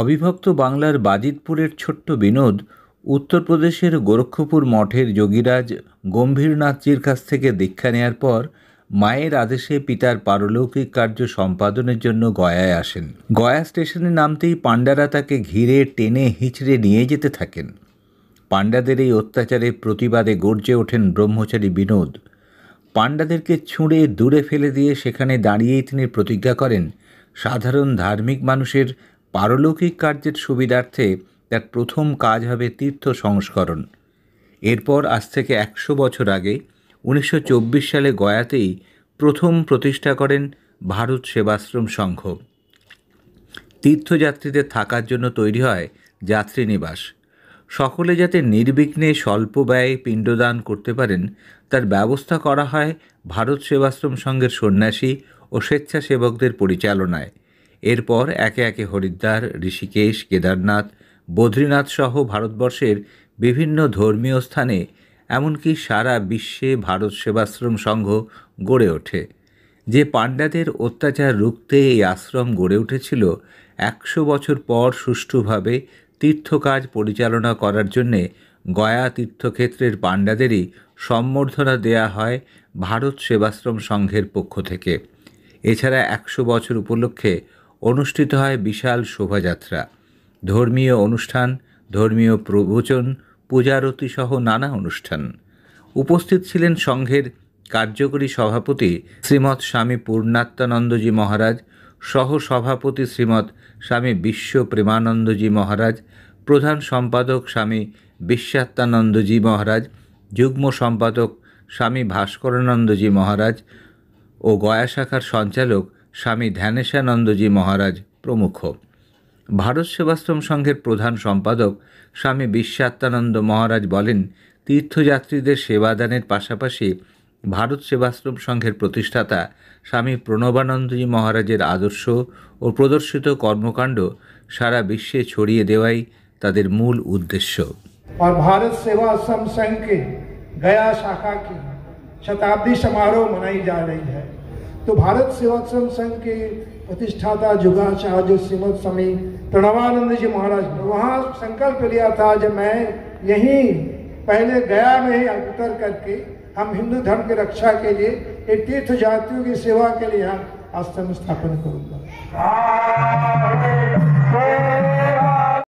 অবিভক্ত বাংলার বাজিতপুরের ছোট্ট বিনোদ উত্তরপ্রদেশের গোরক্ষপুর মঠের যোগীরাজ গম্ভীরনাথজির কাছ থেকে দীক্ষা নেয়ার পর মায়ের আদেশে পিতার পারলৌকিক কার্য সম্পাদনের জন্য গয়ায় আসেন গয়া স্টেশনে নামতেই পাণ্ডারা তাকে ঘিরে টেনে হিঁচড়ে নিয়ে যেতে থাকেন পাণ্ডাদের এই অত্যাচারে প্রতিবাদে গর্জে ওঠেন ব্রহ্মচারী বিনোদ পাণ্ডাদেরকে ছুঁড়ে দূরে ফেলে দিয়ে সেখানে দাঁড়িয়েই তিনি প্রতিজ্ঞা করেন সাধারণ ধার্মিক মানুষের পারলৌকিক কার্যের সুবিধার্থে তার প্রথম কাজ হবে তীর্থ সংস্করণ এরপর আজ থেকে একশো বছর আগে উনিশশো সালে গয়াতেই প্রথম প্রতিষ্ঠা করেন ভারত সেবাশ্রম সংঘ তীর্থযাত্রীদের থাকার জন্য তৈরি হয় যাত্রী নিবাস সকলে যাতে নির্বিঘ্নে স্বল্প ব্যয়ে পিণ্ডদান করতে পারেন তার ব্যবস্থা করা হয় ভারত সেবাশ্রম সংঘের সন্ন্যাসী ও স্বেচ্ছাসেবকদের পরিচালনায় এরপর একে একে হরিদ্বার ঋষিকেশ কেদারনাথ বদ্রীনাথ সহ ভারতবর্ষের বিভিন্ন ধর্মীয় স্থানে এমনকি সারা বিশ্বে ভারত সেবাশ্রম সংঘ গড়ে ওঠে যে পাণ্ডাদের অত্যাচার রুখতে এই আশ্রম গড়ে উঠেছিল একশো বছর পর সুষ্ঠুভাবে তীর্থকাজ পরিচালনা করার জন্যে গয়া তীর্থক্ষেত্রের পাণ্ডাদেরই সম্বর্ধনা দেয়া হয় ভারত সেবাশ্রম সংঘের পক্ষ থেকে এছাড়া একশো বছর উপলক্ষে অনুষ্ঠিত হয় বিশাল শোভাযাত্রা ধর্মীয় অনুষ্ঠান ধর্মীয় প্রবচন পূজারতি সহ নানা অনুষ্ঠান উপস্থিত ছিলেন সংঘের কার্যকরী সভাপতি শ্রীমৎ স্বামী পূর্ণাত্মানন্দজী মহারাজ সহ সভাপতি শ্রীমৎ স্বামী বিশ্ব মহারাজ প্রধান সম্পাদক স্বামী বিশ্বাত্মানন্দজী মহারাজ যুগ্ম সম্পাদক স্বামী ভাস্করানন্দজি মহারাজ ও গয়া শাখার সঞ্চালক স্বামী ধ্যানেশানন্দজি মহারাজ প্রমুখ ভারত সেবাশ্রম সংঘের প্রধান সম্পাদক স্বামী বিশ্বাত্মানন্দ মহারাজ বলেন তীর্থযাত্রীদের সেবাদানের পাশাপাশি ভারত সেবাশ্রম সংঘের প্রতিষ্ঠাতা স্বামী প্রণবানন্দজি মহারাজের আদর্শ ও প্রদর্শিত কর্মকাণ্ড সারা বিশ্বে ছড়িয়ে দেওয়াই তাদের মূল উদ্দেশ্য और भारत सेवा आश्रम संघ के तो भारत सेवाश्रम संघ के प्रतिष्ठाता जुगाचार्य जो श्रीमद स्वामी प्रणवानंद जी महाराज वहाँ संकल्प लिया था जब मैं यहीं पहले गया में ही उतर करके हम हिंदू धर्म की रक्षा के लिए ये तीर्थ जातियों की सेवा के लिए आश्रम स्थापन करूंगा